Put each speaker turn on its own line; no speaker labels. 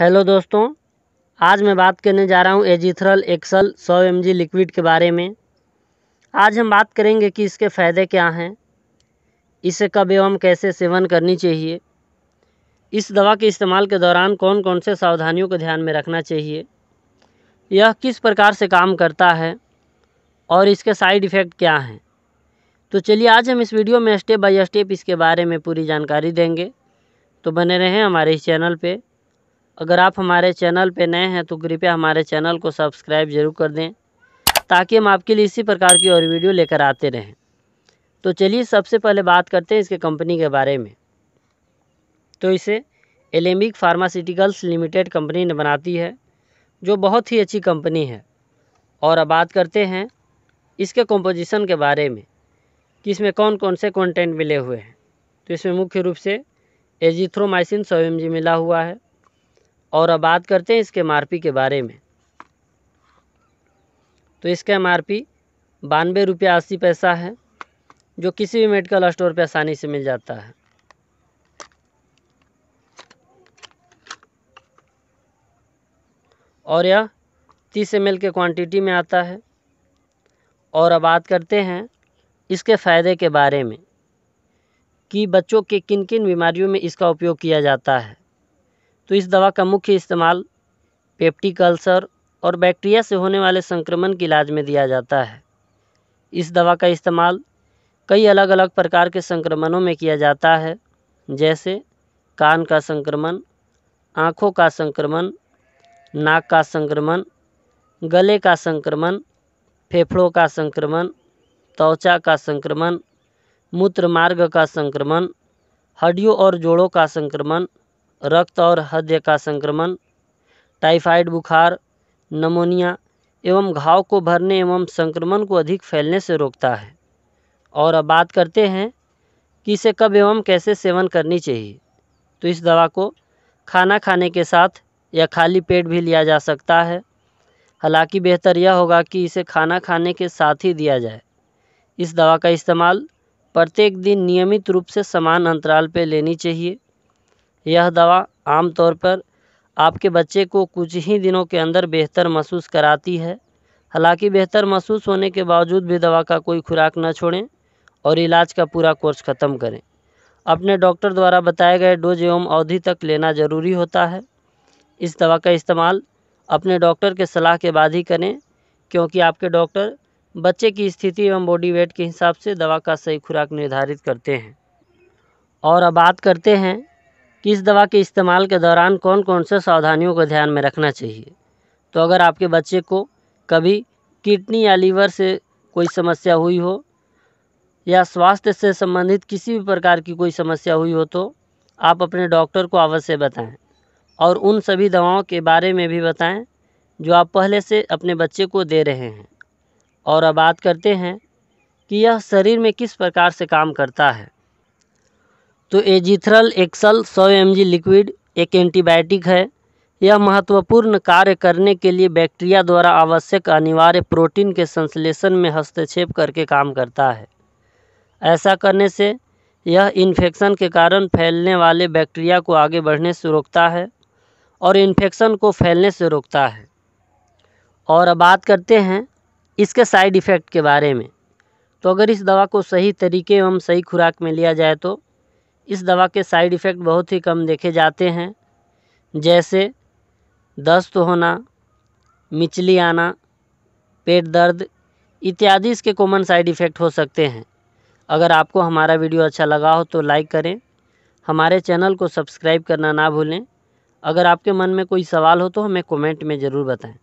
hello दोस्तों आज मैं बात करने जा रहा हूँ एजिथ्रल एक्सल 100 एम लिक्विड के बारे में आज हम बात करेंगे कि इसके फ़ायदे क्या हैं इसे कब एवं कैसे सेवन करनी चाहिए इस दवा के इस्तेमाल के दौरान कौन कौन से सावधानियों को ध्यान में रखना चाहिए यह किस प्रकार से काम करता है और इसके साइड इफ़ेक्ट क्या हैं तो चलिए आज हम इस वीडियो में स्टेप बाई स्टेप इसके बारे में पूरी जानकारी देंगे तो बने रहें हमारे इस चैनल पर अगर आप हमारे चैनल पर नए हैं तो कृपया हमारे चैनल को सब्सक्राइब ज़रूर कर दें ताकि हम आपके लिए इसी प्रकार की और वीडियो लेकर आते रहें तो चलिए सबसे पहले बात करते हैं इसके कंपनी के बारे में तो इसे एलेम्बिक फार्मास्यूटिकल्स लिमिटेड कंपनी ने बनाती है जो बहुत ही अच्छी कंपनी है और अब बात करते हैं इसके कंपोजिशन के बारे में कि इसमें कौन कौन से कंटेंट मिले हुए हैं तो इसमें मुख्य रूप से एजिथ्रोमाइसिन सौ मिला हुआ है और अब बात करते हैं इसके एम के बारे में तो इसका एम आर पी बानवे रुपया अस्सी पैसा है जो किसी भी मेडिकल स्टोर पर आसानी से मिल जाता है और यह तीस एम के क्वांटिटी में आता है और अब बात करते हैं इसके फ़ायदे के बारे में कि बच्चों के किन किन बीमारियों में इसका उपयोग किया जाता है तो इस दवा का मुख्य इस्तेमाल पेप्टिक अल्सर और बैक्टीरिया से होने वाले संक्रमण के इलाज में दिया जाता है इस दवा का इस्तेमाल कई अलग अलग प्रकार के संक्रमणों में किया जाता है जैसे कान का संक्रमण आँखों का संक्रमण नाक का संक्रमण गले का संक्रमण फेफड़ों का संक्रमण त्वचा का संक्रमण मूत्र मार्ग का संक्रमण हड्डियों और जोड़ों का संक्रमण रक्त और हृदय का संक्रमण टाइफाइड बुखार नमोनिया एवं घाव को भरने एवं संक्रमण को अधिक फैलने से रोकता है और अब बात करते हैं कि इसे कब एवं कैसे सेवन करनी चाहिए तो इस दवा को खाना खाने के साथ या खाली पेट भी लिया जा सकता है हालांकि बेहतर यह होगा कि इसे खाना खाने के साथ ही दिया जाए इस दवा का इस्तेमाल प्रत्येक दिन नियमित रूप से समान अंतराल पर लेनी चाहिए यह दवा आमतौर पर आपके बच्चे को कुछ ही दिनों के अंदर बेहतर महसूस कराती है हालांकि बेहतर महसूस होने के बावजूद भी दवा का कोई खुराक न छोड़ें और इलाज का पूरा कोर्स ख़त्म करें अपने डॉक्टर द्वारा बताए गए डोज एवं अवधि तक लेना ज़रूरी होता है इस दवा का इस्तेमाल अपने डॉक्टर के सलाह के बाद ही करें क्योंकि आपके डॉक्टर बच्चे की स्थिति एवं बॉडी वेट के हिसाब से दवा का सही खुराक निर्धारित करते हैं और अब बात करते हैं किस दवा के इस्तेमाल के दौरान कौन कौन से सावधानियों को ध्यान में रखना चाहिए तो अगर आपके बच्चे को कभी किडनी या लीवर से कोई समस्या हुई हो या स्वास्थ्य से संबंधित किसी भी प्रकार की कोई समस्या हुई हो तो आप अपने डॉक्टर को अवश्य बताएं और उन सभी दवाओं के बारे में भी बताएं जो आप पहले से अपने बच्चे को दे रहे हैं और अब बात करते हैं कि यह शरीर में किस प्रकार से काम करता है तो एजिथ्रल एक्सल 100 एम लिक्विड एक एंटीबायोटिक है यह महत्वपूर्ण कार्य करने के लिए बैक्टीरिया द्वारा आवश्यक अनिवार्य प्रोटीन के संश्लेषण में हस्तक्षेप करके काम करता है ऐसा करने से यह इन्फेक्शन के कारण फैलने वाले बैक्टीरिया को आगे बढ़ने से रोकता है और इन्फेक्शन को फैलने से रोकता है और अब बात करते हैं इसके साइड इफ़ेक्ट के बारे में तो अगर इस दवा को सही तरीके एवं सही खुराक में लिया जाए तो इस दवा के साइड इफ़ेक्ट बहुत ही कम देखे जाते हैं जैसे दस्त होना मिचली आना पेट दर्द इत्यादि इसके कॉमन साइड इफ़ेक्ट हो सकते हैं अगर आपको हमारा वीडियो अच्छा लगा हो तो लाइक करें हमारे चैनल को सब्सक्राइब करना ना भूलें अगर आपके मन में कोई सवाल हो तो हमें कमेंट में ज़रूर बताएं